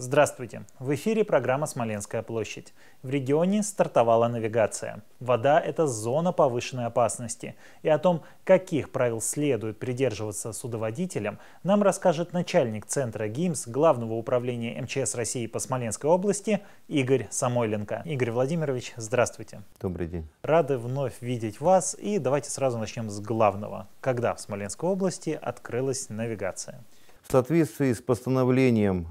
Здравствуйте! В эфире программа «Смоленская площадь». В регионе стартовала навигация. Вода – это зона повышенной опасности. И о том, каких правил следует придерживаться судоводителям, нам расскажет начальник Центра ГИМС Главного управления МЧС России по Смоленской области Игорь Самойленко. Игорь Владимирович, здравствуйте! Добрый день! Рады вновь видеть вас. И давайте сразу начнем с главного. Когда в Смоленской области открылась навигация? В соответствии с постановлением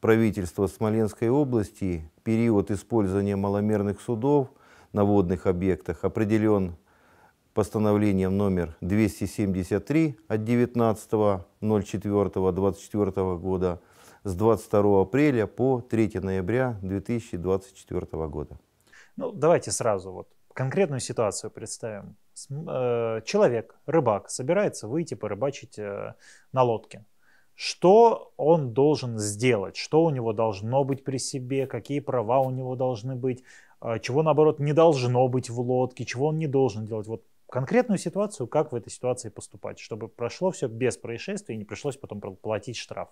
правительства Смоленской области период использования маломерных судов на водных объектах определен постановлением номер 273 от 19.04.24 года с 22 апреля по 3 ноября 2024 года. Ну, давайте сразу вот конкретную ситуацию представим. Э, человек, рыбак, собирается выйти порыбачить э, на лодке что он должен сделать, что у него должно быть при себе, какие права у него должны быть, а, чего, наоборот, не должно быть в лодке, чего он не должен делать. Вот конкретную ситуацию, как в этой ситуации поступать, чтобы прошло все без происшествий и не пришлось потом платить штраф.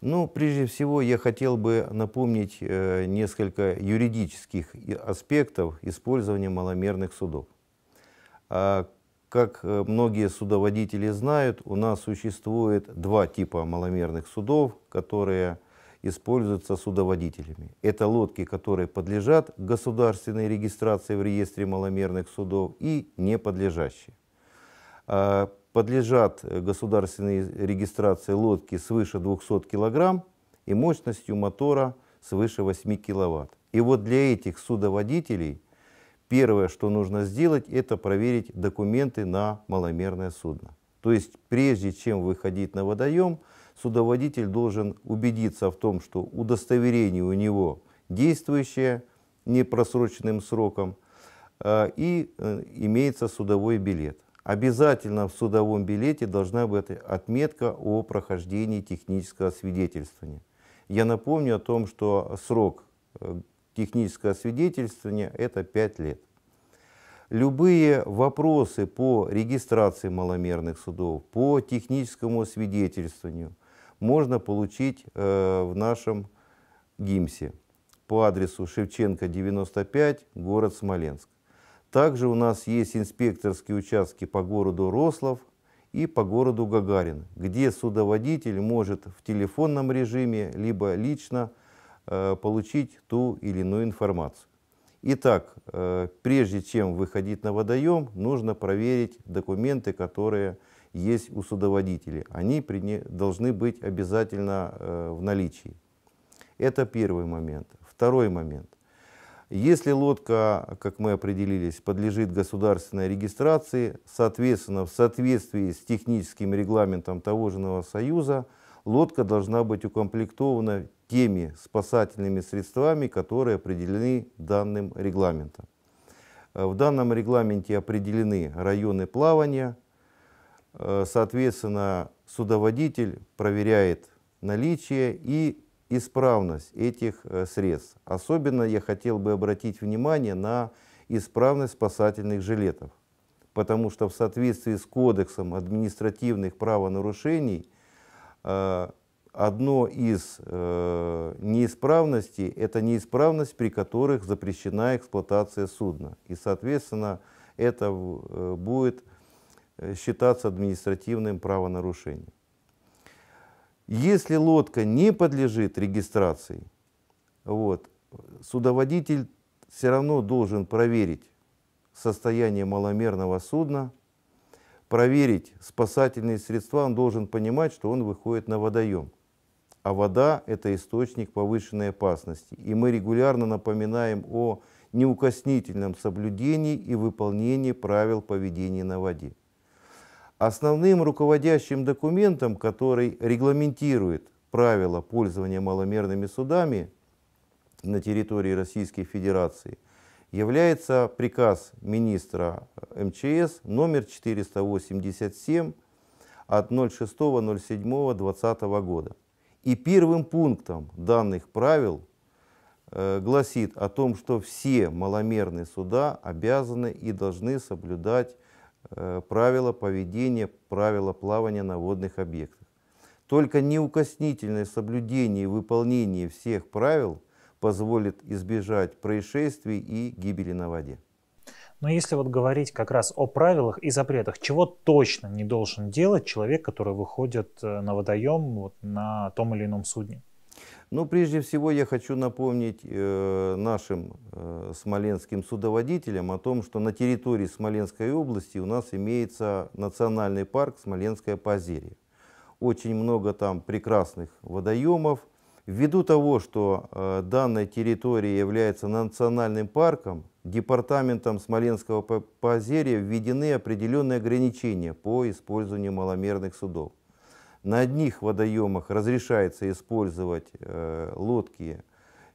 Ну, прежде всего, я хотел бы напомнить э, несколько юридических аспектов использования маломерных судов. А, как э, многие судоводители знают, у нас существует два типа маломерных судов, которые используются судоводителями. Это лодки, которые подлежат государственной регистрации в реестре маломерных судов и не подлежащие. А, подлежат государственной регистрации лодки свыше 200 кг и мощностью мотора свыше 8 кВт. И вот для этих судоводителей – первое, что нужно сделать, это проверить документы на маломерное судно. То есть прежде чем выходить на водоем, судоводитель должен убедиться в том, что удостоверение у него действующее, непросроченным сроком, э, и э, имеется судовой билет. Обязательно в судовом билете должна быть отметка о прохождении технического свидетельствования. Я напомню о том, что срок э, техническое освидетельствование – это 5 лет. Любые вопросы по регистрации маломерных судов, по техническому освидетельствованию можно получить э, в нашем ГИМСе по адресу Шевченко, 95, город Смоленск. Также у нас есть инспекторские участки по городу Рослов и по городу Гагарин, где судоводитель может в телефонном режиме либо лично Э, получить ту или иную информацию. Итак, э, прежде чем выходить на водоем, нужно проверить документы, которые есть у судоводителей. Они должны быть обязательно э, в наличии. Это первый момент. Второй момент. Если лодка, как мы определились, подлежит государственной регистрации, соответственно, в соответствии с техническим регламентом того же Союза, лодка должна быть укомплектована теми спасательными средствами, которые определены данным регламентом. Э, в данном регламенте определены районы плавания, э, соответственно, судоводитель проверяет наличие и исправность этих э, средств. Особенно я хотел бы обратить внимание на исправность спасательных жилетов, потому что в соответствии с Кодексом административных правонарушений Одно из э, неисправностей – это неисправность, при которых запрещена эксплуатация судна. И, соответственно, это э, будет э, считаться административным правонарушением. Если лодка не подлежит регистрации, вот, судоводитель все равно должен проверить состояние маломерного судна, проверить спасательные средства, он должен понимать, что он выходит на водоем а вода – это источник повышенной опасности. И мы регулярно напоминаем о неукоснительном соблюдении и выполнении правил поведения на воде. Основным руководящим документом, который регламентирует правила пользования маломерными судами на территории Российской Федерации, является приказ министра МЧС номер 487 от 06.07.2020 года и первым пунктом данных правил э, гласит о том, что все маломерные суда обязаны и должны соблюдать э, правила поведения, правила плавания на водных объектах. Только неукоснительное соблюдение и выполнение всех правил позволит избежать происшествий и гибели на воде. Но если вот говорить как раз о правилах и запретах, чего точно не должен делать человек, который выходит э, на водоем вот, на том или ином судне? Ну, прежде всего, я хочу напомнить э, нашим э, смоленским судоводителям о том, что на территории Смоленской области у нас имеется национальный парк Смоленское Позерье. Очень много там прекрасных водоемов. Ввиду того, что э, данная территория является национальным парком, департаментом Смоленского Позерия введены определенные ограничения по использованию маломерных судов. На одних водоемах разрешается использовать э, лодки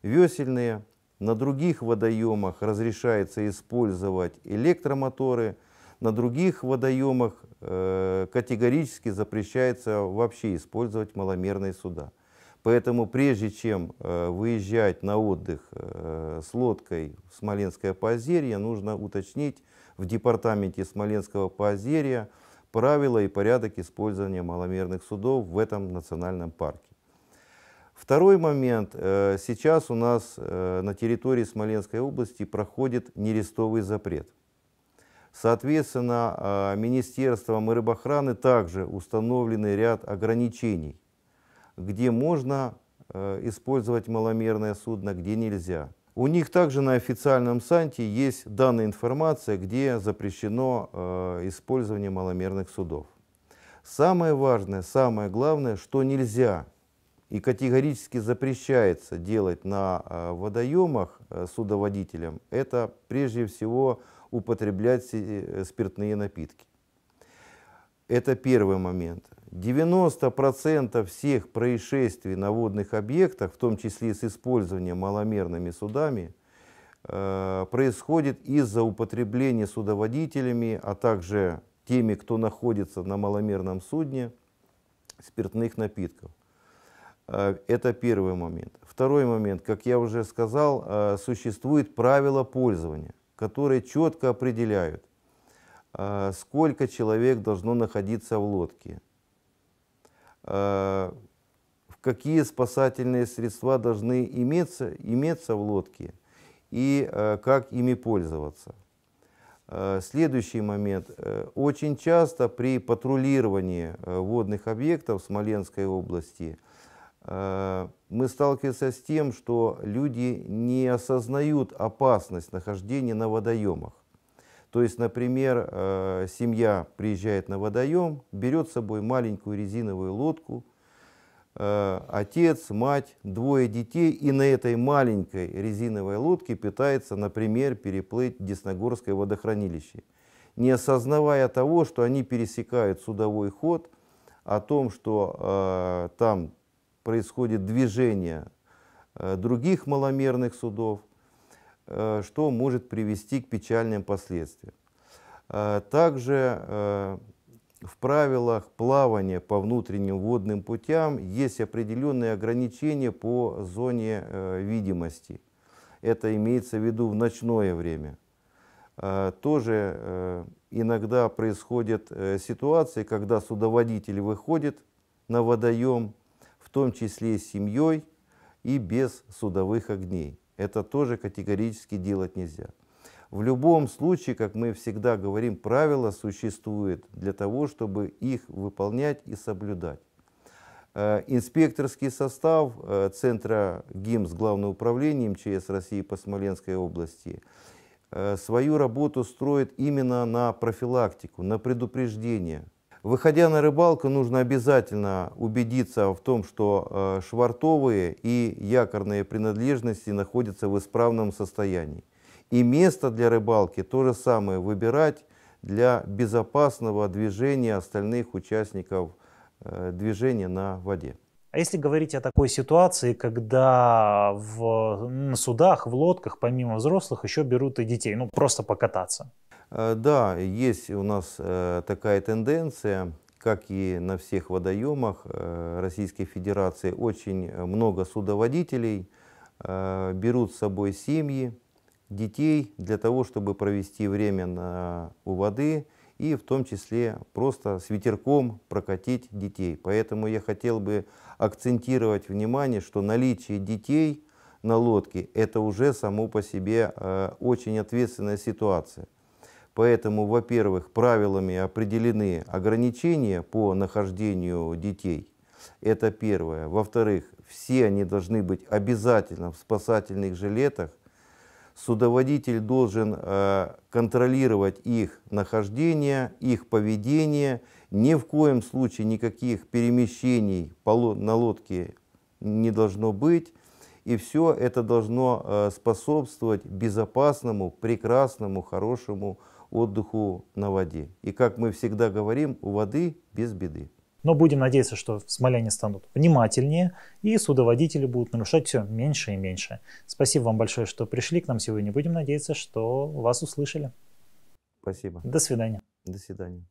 весельные, на других водоемах разрешается использовать электромоторы, на других водоемах э, категорически запрещается вообще использовать маломерные суда. Поэтому прежде чем э, выезжать на отдых э, с лодкой в Смоленское поозерье, нужно уточнить в департаменте Смоленского поозерья правила и порядок использования маломерных судов в этом национальном парке. Второй момент. Э, сейчас у нас на территории Смоленской области проходит нерестовый запрет. Соответственно, а, Министерством рыбохраны также установлены ряд ограничений где можно э, использовать маломерное судно, где нельзя. У них также на официальном сайте есть данная информация, где запрещено э, использование маломерных судов. Самое важное, самое главное, что нельзя и категорически запрещается делать на э, водоемах судоводителям, это прежде всего употреблять спиртные напитки. Это первый момент. 90% всех происшествий на водных объектах, в том числе с использованием маломерными судами, э, происходит из-за употребления судоводителями, а также теми, кто находится на маломерном судне, спиртных напитков. Э, это первый момент. Второй момент, как я уже сказал, э, существует правила пользования, которые четко определяют, сколько человек должно находиться в лодке, Э, в какие спасательные средства должны иметься, иметься в лодке и э, как ими пользоваться. Э, следующий момент. Очень часто при патрулировании водных объектов Смоленской области мы сталкиваемся с тем, что люди не осознают опасность нахождения на водоемах. То есть, например, э, семья приезжает на водоем, берет с собой маленькую резиновую лодку, э, отец, мать, двое детей, и на этой маленькой резиновой лодке пытается, например, переплыть Десногорское водохранилище, не осознавая того, что они пересекают судовой ход, о том, что э, там происходит движение других маломерных судов, Э, что может привести к печальным последствиям. Э, также э, в правилах плавания по внутренним водным путям есть определенные ограничения по зоне видимости. Это имеется в виду в ночное время. Тоже иногда происходят ситуации, когда судоводитель выходит на водоем, в том числе с семьей и без судовых огней. Это тоже категорически делать нельзя. В любом случае, как мы всегда говорим, правила существуют для того, чтобы их выполнять и соблюдать. Э, инспекторский состав э, Центра ГИМС Главного управления МЧС России по Смоленской области э, свою работу строит именно на профилактику, на предупреждение Выходя на рыбалку, нужно обязательно убедиться в том, что э, швартовые и якорные принадлежности находятся в исправном состоянии. И место для рыбалки то же самое выбирать для безопасного движения остальных участников э, движения на воде. А если говорить о такой ситуации, когда в, на судах, в лодках, помимо взрослых, еще берут и детей, ну просто покататься? Э, да, есть у нас э, такая тенденция, как и на всех водоемах э, Российской Федерации, очень много судоводителей берут с собой семьи, детей для того, чтобы провести время на, у воды и в том числе просто с ветерком прокатить детей. Поэтому я хотел бы акцентировать внимание, что наличие детей на лодке – это уже само по себе очень ответственная ситуация. Поэтому, во-первых, правилами определены ограничения по нахождению детей. Это первое. Во-вторых, все они должны быть обязательно в спасательных жилетах. Судоводитель должен э, контролировать их нахождение, их поведение. Ни в коем случае никаких перемещений на лодке не должно быть. И все это должно э, способствовать безопасному, прекрасному, хорошему отдыху на воде. И как мы всегда говорим, у воды без беды. Но будем надеяться, что смоляне станут внимательнее, и судоводители будут нарушать все меньше и меньше. Спасибо вам большое, что пришли к нам сегодня. Будем надеяться, что вас услышали. Спасибо. До свидания. До свидания.